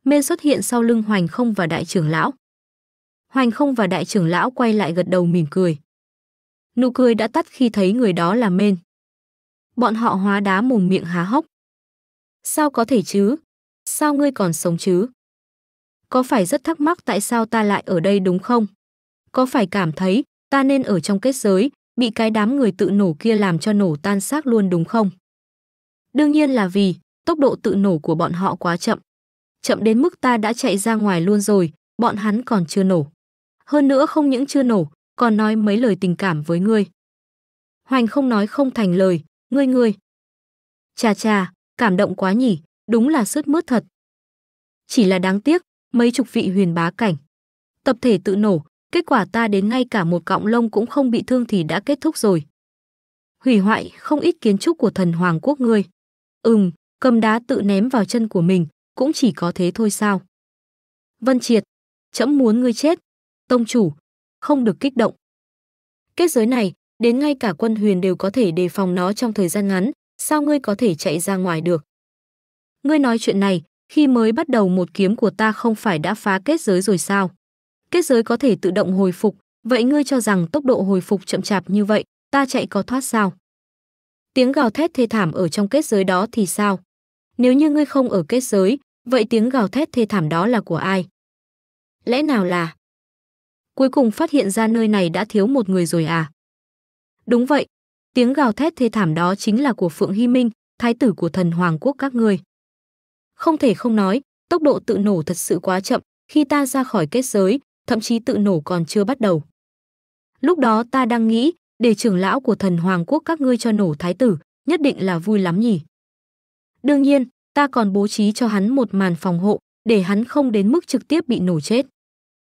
Mê xuất hiện sau lưng Hoành Không và Đại trưởng lão. Hoành Không và Đại trưởng lão quay lại gật đầu mỉm cười. Nụ cười đã tắt khi thấy người đó là Mên. Bọn họ hóa đá mồm miệng há hốc. Sao có thể chứ? Sao ngươi còn sống chứ? Có phải rất thắc mắc tại sao ta lại ở đây đúng không? Có phải cảm thấy ta nên ở trong kết giới, bị cái đám người tự nổ kia làm cho nổ tan xác luôn đúng không? Đương nhiên là vì tốc độ tự nổ của bọn họ quá chậm. Chậm đến mức ta đã chạy ra ngoài luôn rồi, bọn hắn còn chưa nổ. Hơn nữa không những chưa nổ, còn nói mấy lời tình cảm với ngươi. Hoành không nói không thành lời, ngươi ngươi. Chà chà, cảm động quá nhỉ, đúng là sướt mướt thật. Chỉ là đáng tiếc, mấy chục vị huyền bá cảnh. Tập thể tự nổ, kết quả ta đến ngay cả một cọng lông cũng không bị thương thì đã kết thúc rồi. Hủy hoại không ít kiến trúc của thần hoàng quốc ngươi. Ừm, cầm đá tự ném vào chân của mình, cũng chỉ có thế thôi sao. Vân Triệt, chấm muốn ngươi chết. Tông chủ, không được kích động. Kết giới này, đến ngay cả quân huyền đều có thể đề phòng nó trong thời gian ngắn, sao ngươi có thể chạy ra ngoài được. Ngươi nói chuyện này, khi mới bắt đầu một kiếm của ta không phải đã phá kết giới rồi sao? Kết giới có thể tự động hồi phục, vậy ngươi cho rằng tốc độ hồi phục chậm chạp như vậy, ta chạy có thoát sao? tiếng gào thét thê thảm ở trong kết giới đó thì sao? Nếu như ngươi không ở kết giới, vậy tiếng gào thét thê thảm đó là của ai? Lẽ nào là... Cuối cùng phát hiện ra nơi này đã thiếu một người rồi à? Đúng vậy, tiếng gào thét thê thảm đó chính là của Phượng Hy Minh, thái tử của thần Hoàng quốc các ngươi. Không thể không nói, tốc độ tự nổ thật sự quá chậm, khi ta ra khỏi kết giới, thậm chí tự nổ còn chưa bắt đầu. Lúc đó ta đang nghĩ, để trưởng lão của thần hoàng quốc các ngươi cho nổ thái tử, nhất định là vui lắm nhỉ. Đương nhiên, ta còn bố trí cho hắn một màn phòng hộ, để hắn không đến mức trực tiếp bị nổ chết.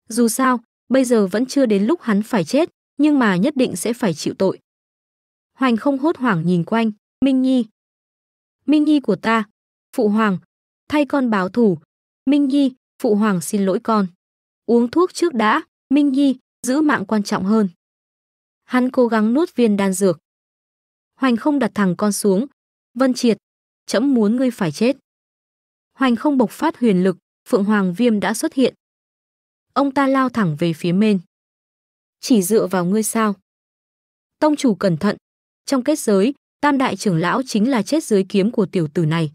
Dù sao, bây giờ vẫn chưa đến lúc hắn phải chết, nhưng mà nhất định sẽ phải chịu tội. Hoành không hốt hoảng nhìn quanh, Minh Nhi. Minh Nhi của ta, Phụ Hoàng, thay con báo thủ. Minh Nhi, Phụ Hoàng xin lỗi con. Uống thuốc trước đã, Minh Nhi, giữ mạng quan trọng hơn. Hắn cố gắng nuốt viên đan dược. Hoành không đặt thẳng con xuống. Vân Triệt, chấm muốn ngươi phải chết. Hoành không bộc phát huyền lực, Phượng Hoàng Viêm đã xuất hiện. Ông ta lao thẳng về phía mên. Chỉ dựa vào ngươi sao? Tông chủ cẩn thận. Trong kết giới, tam đại trưởng lão chính là chết dưới kiếm của tiểu tử này.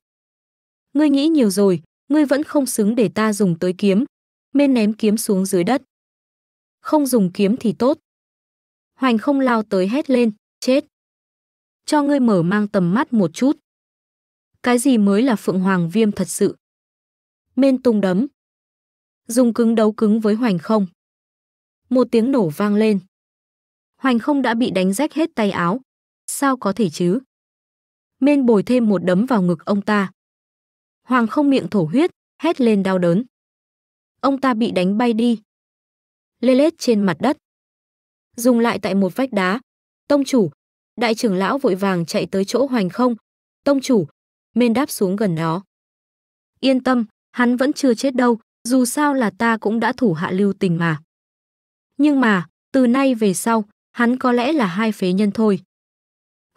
Ngươi nghĩ nhiều rồi, ngươi vẫn không xứng để ta dùng tới kiếm. Mên ném kiếm xuống dưới đất. Không dùng kiếm thì tốt. Hoành không lao tới hét lên, chết. Cho ngươi mở mang tầm mắt một chút. Cái gì mới là Phượng Hoàng Viêm thật sự? Mên tung đấm. Dùng cứng đấu cứng với Hoành không. Một tiếng nổ vang lên. Hoành không đã bị đánh rách hết tay áo. Sao có thể chứ? Mên bồi thêm một đấm vào ngực ông ta. Hoàng không miệng thổ huyết, hét lên đau đớn. Ông ta bị đánh bay đi. Lê lết trên mặt đất dừng lại tại một vách đá. Tông chủ, đại trưởng lão vội vàng chạy tới chỗ hoành không. Tông chủ, men đáp xuống gần đó. Yên tâm, hắn vẫn chưa chết đâu, dù sao là ta cũng đã thủ hạ lưu tình mà. Nhưng mà, từ nay về sau, hắn có lẽ là hai phế nhân thôi.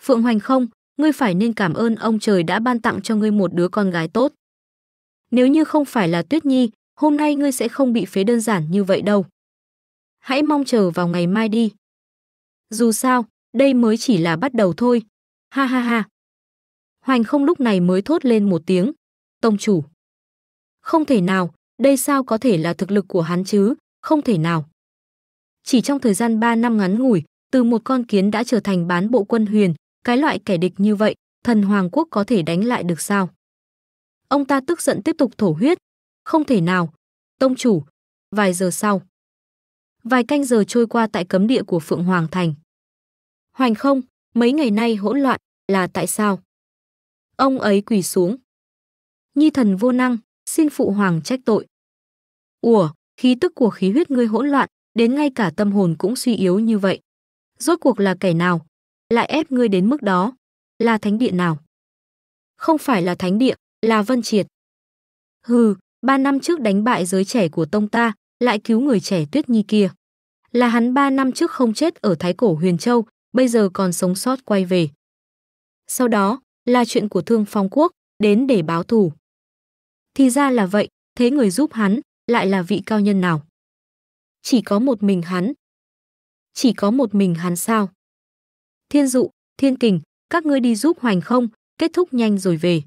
Phượng Hoành không, ngươi phải nên cảm ơn ông trời đã ban tặng cho ngươi một đứa con gái tốt. Nếu như không phải là Tuyết Nhi, hôm nay ngươi sẽ không bị phế đơn giản như vậy đâu hãy mong chờ vào ngày mai đi. Dù sao, đây mới chỉ là bắt đầu thôi. Ha ha ha. Hoành không lúc này mới thốt lên một tiếng. Tông chủ. Không thể nào, đây sao có thể là thực lực của hắn chứ, không thể nào. Chỉ trong thời gian 3 năm ngắn ngủi, từ một con kiến đã trở thành bán bộ quân huyền, cái loại kẻ địch như vậy, thần Hoàng Quốc có thể đánh lại được sao? Ông ta tức giận tiếp tục thổ huyết. Không thể nào. Tông chủ. Vài giờ sau. Vài canh giờ trôi qua tại cấm địa của Phượng Hoàng Thành. Hoành không, mấy ngày nay hỗn loạn, là tại sao? Ông ấy quỳ xuống. Nhi thần vô năng, xin phụ hoàng trách tội. Ủa, khí tức của khí huyết ngươi hỗn loạn, đến ngay cả tâm hồn cũng suy yếu như vậy. Rốt cuộc là kẻ nào? Lại ép ngươi đến mức đó? Là thánh địa nào? Không phải là thánh địa, là Vân Triệt. Hừ, ba năm trước đánh bại giới trẻ của tông ta, lại cứu người trẻ Tuyết Nhi kia. Là hắn ba năm trước không chết ở Thái Cổ Huyền Châu, bây giờ còn sống sót quay về. Sau đó, là chuyện của Thương Phong Quốc, đến để báo thù. Thì ra là vậy, thế người giúp hắn, lại là vị cao nhân nào? Chỉ có một mình hắn. Chỉ có một mình hắn sao? Thiên dụ, thiên kình, các ngươi đi giúp hoành không, kết thúc nhanh rồi về.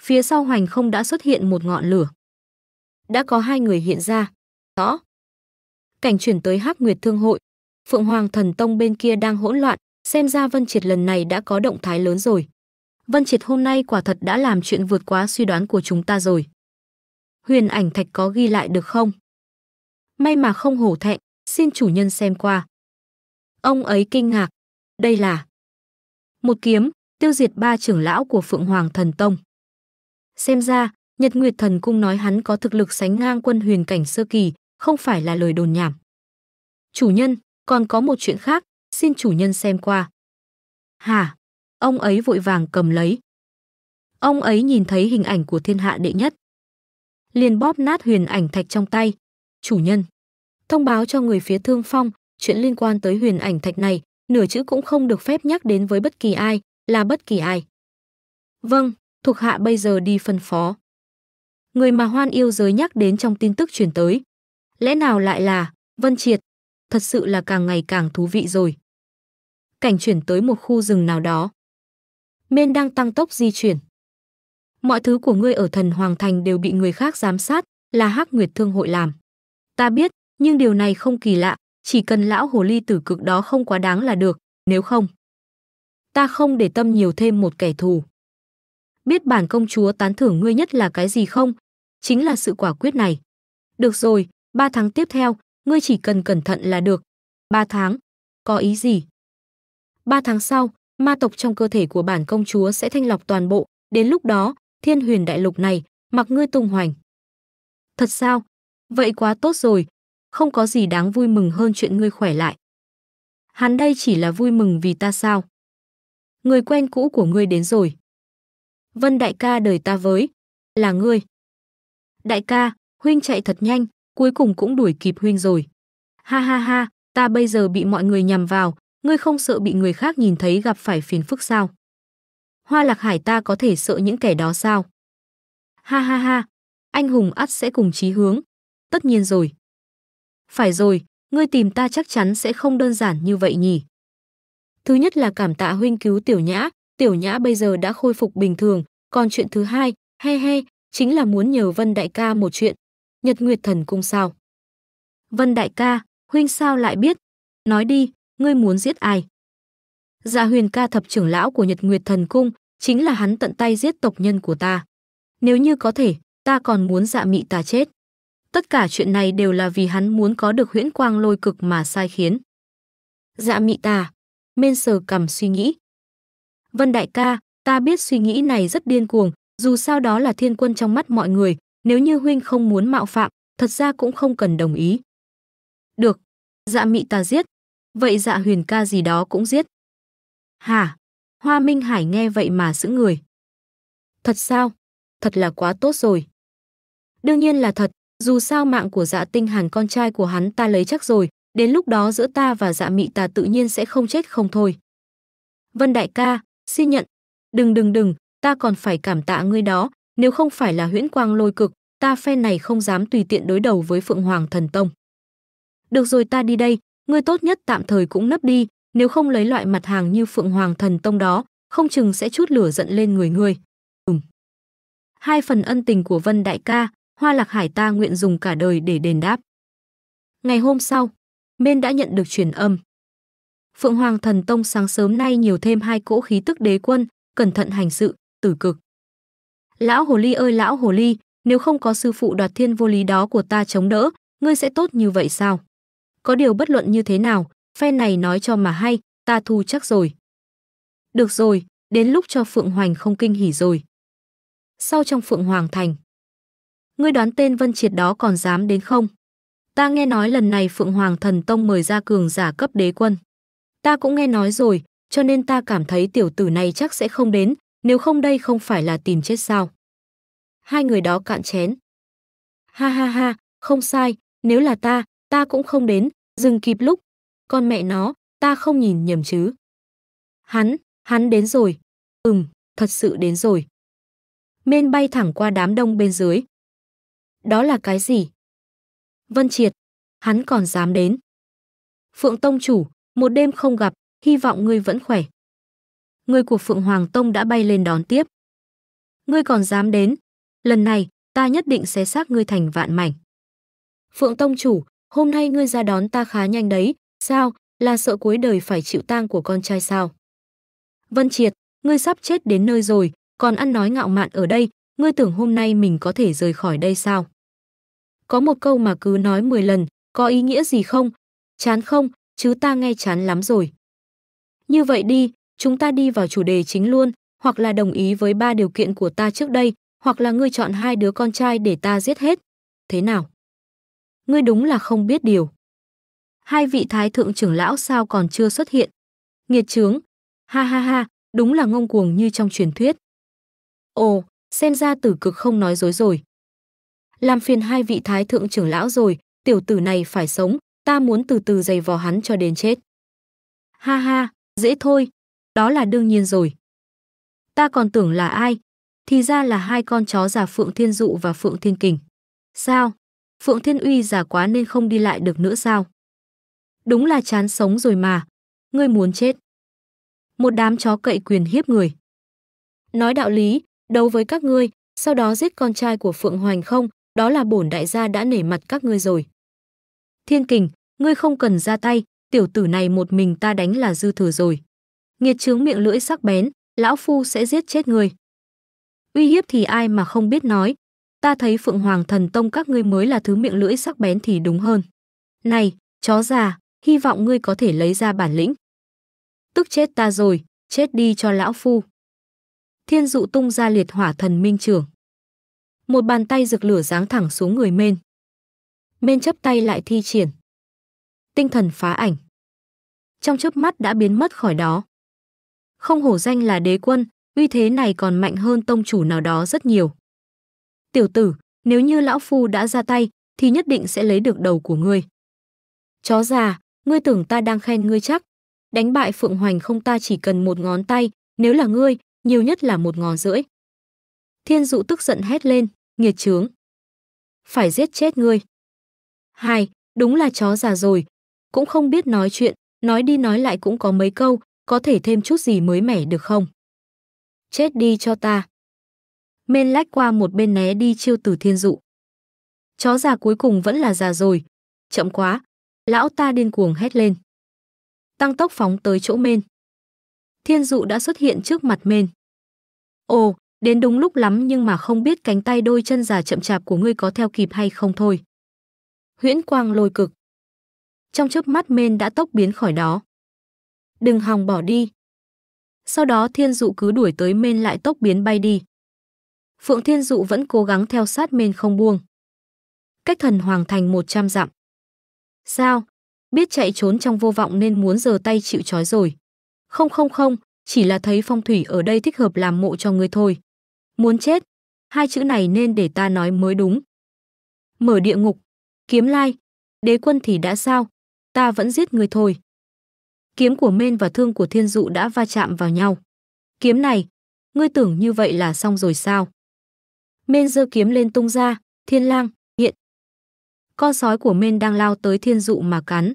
Phía sau hoành không đã xuất hiện một ngọn lửa. Đã có hai người hiện ra rõ. Cảnh chuyển tới Hắc Nguyệt Thương hội, Phượng Hoàng Thần Tông bên kia đang hỗn loạn, xem ra Vân Triệt lần này đã có động thái lớn rồi. Vân Triệt hôm nay quả thật đã làm chuyện vượt quá suy đoán của chúng ta rồi. Huyền ảnh thạch có ghi lại được không? May mà không hổ thẹn, xin chủ nhân xem qua. Ông ấy kinh ngạc, đây là một kiếm, tiêu diệt ba trưởng lão của Phượng Hoàng Thần Tông. Xem ra, Nhật Nguyệt Thần Cung nói hắn có thực lực sánh ngang quân huyền cảnh sơ kỳ, không phải là lời đồn nhảm. Chủ nhân, còn có một chuyện khác, xin chủ nhân xem qua. hà, Ông ấy vội vàng cầm lấy. Ông ấy nhìn thấy hình ảnh của thiên hạ đệ nhất. Liền bóp nát huyền ảnh thạch trong tay. Chủ nhân. Thông báo cho người phía thương phong, chuyện liên quan tới huyền ảnh thạch này, nửa chữ cũng không được phép nhắc đến với bất kỳ ai, là bất kỳ ai. Vâng, thuộc hạ bây giờ đi phân phó. Người mà hoan yêu giới nhắc đến trong tin tức truyền tới, Lẽ nào lại là Vân Triệt? Thật sự là càng ngày càng thú vị rồi. Cảnh chuyển tới một khu rừng nào đó. Mên đang tăng tốc di chuyển. Mọi thứ của ngươi ở thần Hoàng Thành đều bị người khác giám sát, là Hắc Nguyệt Thương hội làm. Ta biết, nhưng điều này không kỳ lạ, chỉ cần lão hồ ly tử cực đó không quá đáng là được, nếu không. Ta không để tâm nhiều thêm một kẻ thù. Biết bản công chúa tán thưởng ngươi nhất là cái gì không? Chính là sự quả quyết này. Được rồi, ba tháng tiếp theo, ngươi chỉ cần cẩn thận là được. Ba tháng? Có ý gì? Ba tháng sau, ma tộc trong cơ thể của bản công chúa sẽ thanh lọc toàn bộ, đến lúc đó, thiên huyền đại lục này, mặc ngươi tung hoành. Thật sao? Vậy quá tốt rồi, không có gì đáng vui mừng hơn chuyện ngươi khỏe lại. Hắn đây chỉ là vui mừng vì ta sao? Người quen cũ của ngươi đến rồi. Vân đại ca đời ta với, là ngươi. Đại ca, huynh chạy thật nhanh, cuối cùng cũng đuổi kịp huynh rồi. Ha ha ha, ta bây giờ bị mọi người nhằm vào, ngươi không sợ bị người khác nhìn thấy gặp phải phiền phức sao? Hoa Lạc Hải ta có thể sợ những kẻ đó sao? Ha ha ha, anh hùng ắt sẽ cùng chí hướng. Tất nhiên rồi. Phải rồi, ngươi tìm ta chắc chắn sẽ không đơn giản như vậy nhỉ. Thứ nhất là cảm tạ huynh cứu tiểu nhã, tiểu nhã bây giờ đã khôi phục bình thường, còn chuyện thứ hai, he he, chính là muốn nhờ Vân Đại ca một chuyện, Nhật Nguyệt Thần Cung sao? Vân Đại ca, huynh sao lại biết? Nói đi, ngươi muốn giết ai? Dạ huyền ca thập trưởng lão của Nhật Nguyệt Thần Cung, chính là hắn tận tay giết tộc nhân của ta. Nếu như có thể, ta còn muốn dạ mị ta chết. Tất cả chuyện này đều là vì hắn muốn có được huyễn quang lôi cực mà sai khiến. Dạ mị ta, men sờ cầm suy nghĩ. Vân đại ca, ta biết suy nghĩ này rất điên cuồng, dù sao đó là thiên quân trong mắt mọi người, nếu như huynh không muốn mạo phạm, thật ra cũng không cần đồng ý. Được, dạ mị ta giết, vậy dạ huyền ca gì đó cũng giết. Hả? Hoa Minh Hải nghe vậy mà sững người. Thật sao? Thật là quá tốt rồi. Đương nhiên là thật, dù sao mạng của dạ tinh hàn con trai của hắn ta lấy chắc rồi, đến lúc đó giữa ta và dạ mị ta tự nhiên sẽ không chết không thôi. Vân đại ca, xin nhận. Đừng đừng đừng, ta còn phải cảm tạ ngươi đó, nếu không phải là huyễn quang lôi cực, ta phe này không dám tùy tiện đối đầu với Phượng Hoàng Thần Tông. Được rồi ta đi đây, ngươi tốt nhất tạm thời cũng nấp đi, nếu không lấy loại mặt hàng như Phượng Hoàng Thần Tông đó, không chừng sẽ chút lửa giận lên người ngươi. Ừm. Hai phần ân tình của Vân Đại ca, Hoa Lạc Hải ta nguyện dùng cả đời để đền đáp. Ngày hôm sau, Mên đã nhận được truyền âm. Phượng Hoàng Thần Tông sáng sớm nay nhiều thêm hai cỗ khí tức đế quân, cẩn thận hành sự, tử cực lão hồ ly ơi lão hồ ly nếu không có sư phụ đoạt thiên vô lý đó của ta chống đỡ ngươi sẽ tốt như vậy sao có điều bất luận như thế nào phe này nói cho mà hay ta thu chắc rồi được rồi đến lúc cho phượng hoành không kinh hỉ rồi sau trong phượng hoàng thành ngươi đoán tên vân triệt đó còn dám đến không ta nghe nói lần này phượng hoàng thần tông mời ra cường giả cấp đế quân ta cũng nghe nói rồi cho nên ta cảm thấy tiểu tử này chắc sẽ không đến nếu không đây không phải là tìm chết sao? Hai người đó cạn chén. Ha ha ha, không sai, nếu là ta, ta cũng không đến, dừng kịp lúc. Con mẹ nó, ta không nhìn nhầm chứ. Hắn, hắn đến rồi. Ừm, thật sự đến rồi. Mên bay thẳng qua đám đông bên dưới. Đó là cái gì? Vân Triệt, hắn còn dám đến. Phượng Tông Chủ, một đêm không gặp, hy vọng ngươi vẫn khỏe người của Phượng Hoàng Tông đã bay lên đón tiếp. Ngươi còn dám đến, lần này ta nhất định xé xác ngươi thành vạn mảnh. Phượng Tông chủ, hôm nay ngươi ra đón ta khá nhanh đấy, sao, là sợ cuối đời phải chịu tang của con trai sao? Vân Triệt, ngươi sắp chết đến nơi rồi, còn ăn nói ngạo mạn ở đây, ngươi tưởng hôm nay mình có thể rời khỏi đây sao? Có một câu mà cứ nói 10 lần, có ý nghĩa gì không? Chán không, chứ ta nghe chán lắm rồi. Như vậy đi, chúng ta đi vào chủ đề chính luôn, hoặc là đồng ý với ba điều kiện của ta trước đây, hoặc là ngươi chọn hai đứa con trai để ta giết hết. Thế nào? Ngươi đúng là không biết điều. Hai vị thái thượng trưởng lão sao còn chưa xuất hiện? Nghiệt chướng. Ha ha ha, đúng là ngông cuồng như trong truyền thuyết. Ồ, xem ra tử cực không nói dối rồi. Làm phiền hai vị thái thượng trưởng lão rồi, tiểu tử này phải sống, ta muốn từ từ giày vò hắn cho đến chết. Ha ha, dễ thôi, đó là đương nhiên rồi. Ta còn tưởng là ai? Thì ra là hai con chó già Phượng Thiên Dụ và Phượng Thiên Kình. Sao? Phượng Thiên Uy già quá nên không đi lại được nữa sao? Đúng là chán sống rồi mà. Ngươi muốn chết. Một đám chó cậy quyền hiếp người. Nói đạo lý, đấu với các ngươi, sau đó giết con trai của Phượng Hoành không, đó là bổn đại gia đã nể mặt các ngươi rồi. Thiên Kình, ngươi không cần ra tay, tiểu tử này một mình ta đánh là dư thừa rồi nghiệt chướng miệng lưỡi sắc bén, lão phu sẽ giết chết người. Uy hiếp thì ai mà không biết nói, ta thấy Phượng Hoàng Thần Tông các ngươi mới là thứ miệng lưỡi sắc bén thì đúng hơn. Này, chó già, hy vọng ngươi có thể lấy ra bản lĩnh. Tức chết ta rồi, chết đi cho lão phu. Thiên dụ tung ra liệt hỏa thần minh trưởng. Một bàn tay rực lửa giáng thẳng xuống người mên. Mên chấp tay lại thi triển. Tinh thần phá ảnh. Trong chớp mắt đã biến mất khỏi đó không hổ danh là đế quân, uy thế này còn mạnh hơn tông chủ nào đó rất nhiều. Tiểu tử, nếu như lão phu đã ra tay, thì nhất định sẽ lấy được đầu của ngươi. Chó già, ngươi tưởng ta đang khen ngươi chắc. Đánh bại Phượng Hoành không ta chỉ cần một ngón tay, nếu là ngươi, nhiều nhất là một ngón rưỡi. Thiên dụ tức giận hét lên, nghiệt chướng Phải giết chết ngươi. Hai, đúng là chó già rồi. Cũng không biết nói chuyện, nói đi nói lại cũng có mấy câu, có thể thêm chút gì mới mẻ được không? Chết đi cho ta. Mên lách qua một bên né đi chiêu từ thiên dụ. Chó già cuối cùng vẫn là già rồi. Chậm quá. Lão ta điên cuồng hét lên. Tăng tốc phóng tới chỗ mên. Thiên dụ đã xuất hiện trước mặt mên. Ồ, đến đúng lúc lắm nhưng mà không biết cánh tay đôi chân già chậm chạp của ngươi có theo kịp hay không thôi. Huyễn quang lôi cực. Trong chớp mắt mên đã tốc biến khỏi đó đừng hòng bỏ đi. Sau đó thiên dụ cứ đuổi tới mên lại tốc biến bay đi. Phượng thiên dụ vẫn cố gắng theo sát mên không buông. Cách thần hoàng thành 100 dặm. Sao? Biết chạy trốn trong vô vọng nên muốn giơ tay chịu trói rồi. Không không không, chỉ là thấy phong thủy ở đây thích hợp làm mộ cho ngươi thôi. Muốn chết, hai chữ này nên để ta nói mới đúng. Mở địa ngục, kiếm lai, đế quân thì đã sao, ta vẫn giết người thôi. Kiếm của Mên và thương của Thiên Dụ đã va chạm vào nhau. Kiếm này, ngươi tưởng như vậy là xong rồi sao? Mên giơ kiếm lên tung ra, Thiên Lang, hiện. Con sói của Mên đang lao tới Thiên Dụ mà cắn.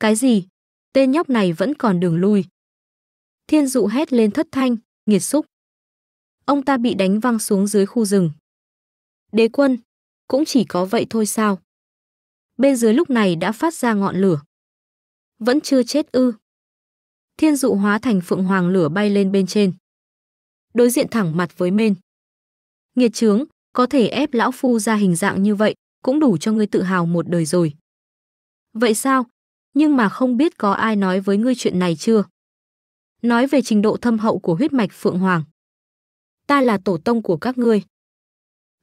Cái gì? Tên nhóc này vẫn còn đường lui. Thiên Dụ hét lên thất thanh, nghiệt xúc. Ông ta bị đánh văng xuống dưới khu rừng. Đế quân, cũng chỉ có vậy thôi sao? Bên dưới lúc này đã phát ra ngọn lửa vẫn chưa chết ư. Thiên dụ hóa thành phượng hoàng lửa bay lên bên trên. Đối diện thẳng mặt với mên. Nghiệt trướng, có thể ép lão phu ra hình dạng như vậy, cũng đủ cho ngươi tự hào một đời rồi. Vậy sao? Nhưng mà không biết có ai nói với ngươi chuyện này chưa? Nói về trình độ thâm hậu của huyết mạch Phượng Hoàng. Ta là tổ tông của các ngươi.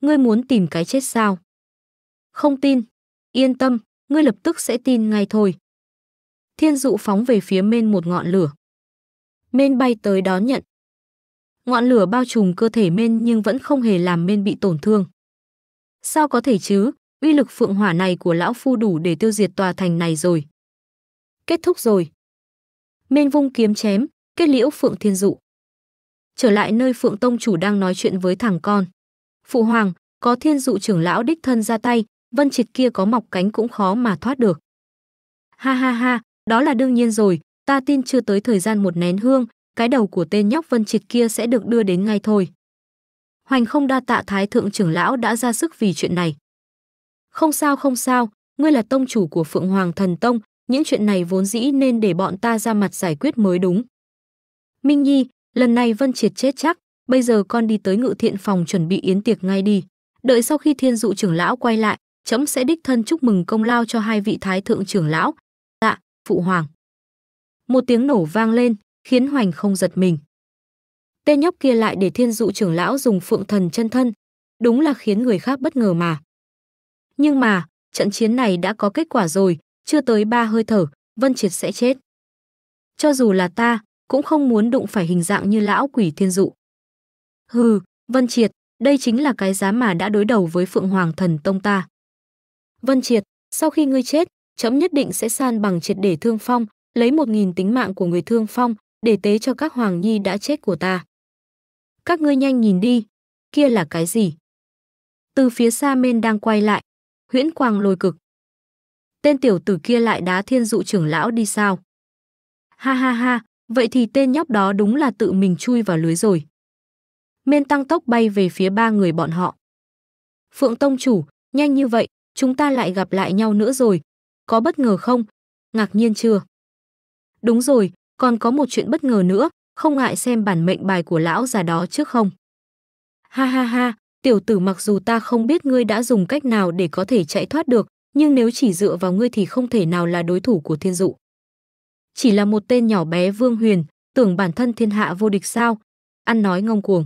Ngươi muốn tìm cái chết sao? Không tin. Yên tâm, ngươi lập tức sẽ tin ngay thôi. Thiên dụ phóng về phía mên một ngọn lửa. Mên bay tới đón nhận. Ngọn lửa bao trùm cơ thể mên nhưng vẫn không hề làm mên bị tổn thương. Sao có thể chứ, uy lực phượng hỏa này của lão phu đủ để tiêu diệt tòa thành này rồi. Kết thúc rồi. Mên vung kiếm chém, kết liễu phượng thiên dụ. Trở lại nơi phượng tông chủ đang nói chuyện với thằng con. Phụ hoàng, có thiên dụ trưởng lão đích thân ra tay, vân triệt kia có mọc cánh cũng khó mà thoát được. Ha ha ha, đó là đương nhiên rồi, ta tin chưa tới thời gian một nén hương, cái đầu của tên nhóc Vân Triệt kia sẽ được đưa đến ngay thôi. Hoành không đa tạ thái thượng trưởng lão đã ra sức vì chuyện này. Không sao không sao, ngươi là tông chủ của Phượng Hoàng Thần Tông, những chuyện này vốn dĩ nên để bọn ta ra mặt giải quyết mới đúng. Minh Nhi, lần này Vân Triệt chết chắc, bây giờ con đi tới ngự thiện phòng chuẩn bị yến tiệc ngay đi. Đợi sau khi thiên dụ trưởng lão quay lại, chấm sẽ đích thân chúc mừng công lao cho hai vị thái thượng trưởng lão, phụ hoàng. Một tiếng nổ vang lên, khiến Hoành không giật mình. Tên nhóc kia lại để thiên dụ trưởng lão dùng phượng thần chân thân, đúng là khiến người khác bất ngờ mà. Nhưng mà, trận chiến này đã có kết quả rồi, chưa tới ba hơi thở, Vân Triệt sẽ chết. Cho dù là ta, cũng không muốn đụng phải hình dạng như lão quỷ thiên dụ. Hừ, Vân Triệt, đây chính là cái giá mà đã đối đầu với Phượng Hoàng Thần Tông ta. Vân Triệt, sau khi ngươi chết, chấm nhất định sẽ san bằng triệt để thương phong, lấy một nghìn tính mạng của người thương phong, để tế cho các hoàng nhi đã chết của ta. Các ngươi nhanh nhìn đi, kia là cái gì? Từ phía xa men đang quay lại, huyễn quang lôi cực. Tên tiểu tử kia lại đá thiên dụ trưởng lão đi sao? Ha ha ha, vậy thì tên nhóc đó đúng là tự mình chui vào lưới rồi. Men tăng tốc bay về phía ba người bọn họ. Phượng Tông Chủ, nhanh như vậy, chúng ta lại gặp lại nhau nữa rồi, có bất ngờ không? Ngạc nhiên chưa? Đúng rồi, còn có một chuyện bất ngờ nữa, không ngại xem bản mệnh bài của lão già đó trước không? Ha ha ha, tiểu tử mặc dù ta không biết ngươi đã dùng cách nào để có thể chạy thoát được, nhưng nếu chỉ dựa vào ngươi thì không thể nào là đối thủ của thiên dụ. Chỉ là một tên nhỏ bé Vương Huyền, tưởng bản thân thiên hạ vô địch sao? Ăn nói ngông cuồng.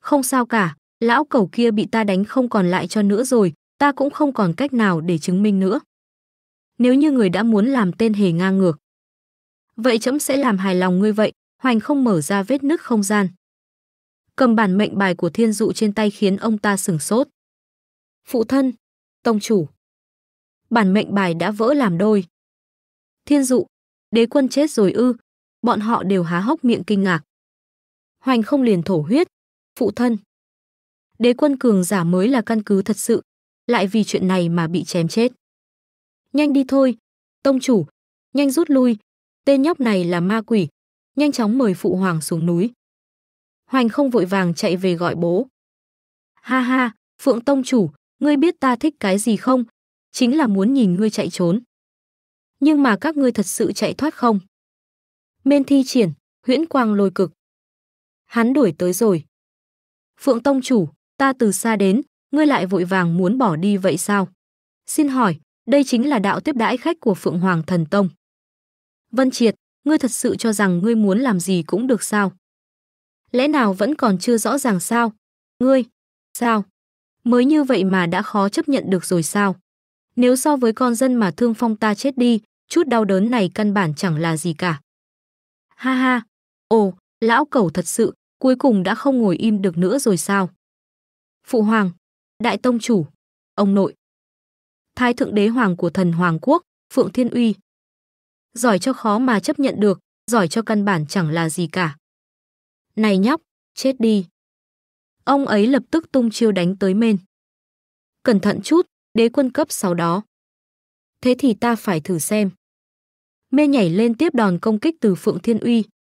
Không sao cả, lão cầu kia bị ta đánh không còn lại cho nữa rồi, ta cũng không còn cách nào để chứng minh nữa nếu như người đã muốn làm tên hề ngang ngược. Vậy chấm sẽ làm hài lòng ngươi vậy, Hoành không mở ra vết nứt không gian. Cầm bản mệnh bài của thiên dụ trên tay khiến ông ta sửng sốt. Phụ thân, tông chủ. Bản mệnh bài đã vỡ làm đôi. Thiên dụ, đế quân chết rồi ư, bọn họ đều há hốc miệng kinh ngạc. Hoành không liền thổ huyết, phụ thân. Đế quân cường giả mới là căn cứ thật sự, lại vì chuyện này mà bị chém chết. Nhanh đi thôi. Tông chủ, nhanh rút lui. Tên nhóc này là ma quỷ. Nhanh chóng mời phụ hoàng xuống núi. Hoành không vội vàng chạy về gọi bố. Ha ha, Phượng Tông chủ, ngươi biết ta thích cái gì không? Chính là muốn nhìn ngươi chạy trốn. Nhưng mà các ngươi thật sự chạy thoát không? Mên thi triển, huyễn quang lôi cực. Hắn đuổi tới rồi. Phượng Tông chủ, ta từ xa đến, ngươi lại vội vàng muốn bỏ đi vậy sao? Xin hỏi, đây chính là đạo tiếp đãi khách của Phượng Hoàng Thần Tông. Vân Triệt, ngươi thật sự cho rằng ngươi muốn làm gì cũng được sao? Lẽ nào vẫn còn chưa rõ ràng sao? Ngươi, sao? Mới như vậy mà đã khó chấp nhận được rồi sao? Nếu so với con dân mà thương phong ta chết đi, chút đau đớn này căn bản chẳng là gì cả. Ha ha, ồ, lão cẩu thật sự, cuối cùng đã không ngồi im được nữa rồi sao? Phụ hoàng, đại tông chủ, ông nội, thái thượng đế hoàng của thần hoàng quốc, Phượng Thiên Uy. Giỏi cho khó mà chấp nhận được, giỏi cho căn bản chẳng là gì cả. Này nhóc, chết đi. Ông ấy lập tức tung chiêu đánh tới mên. Cẩn thận chút, đế quân cấp 6 đó. Thế thì ta phải thử xem. Mê nhảy lên tiếp đòn công kích từ Phượng Thiên Uy,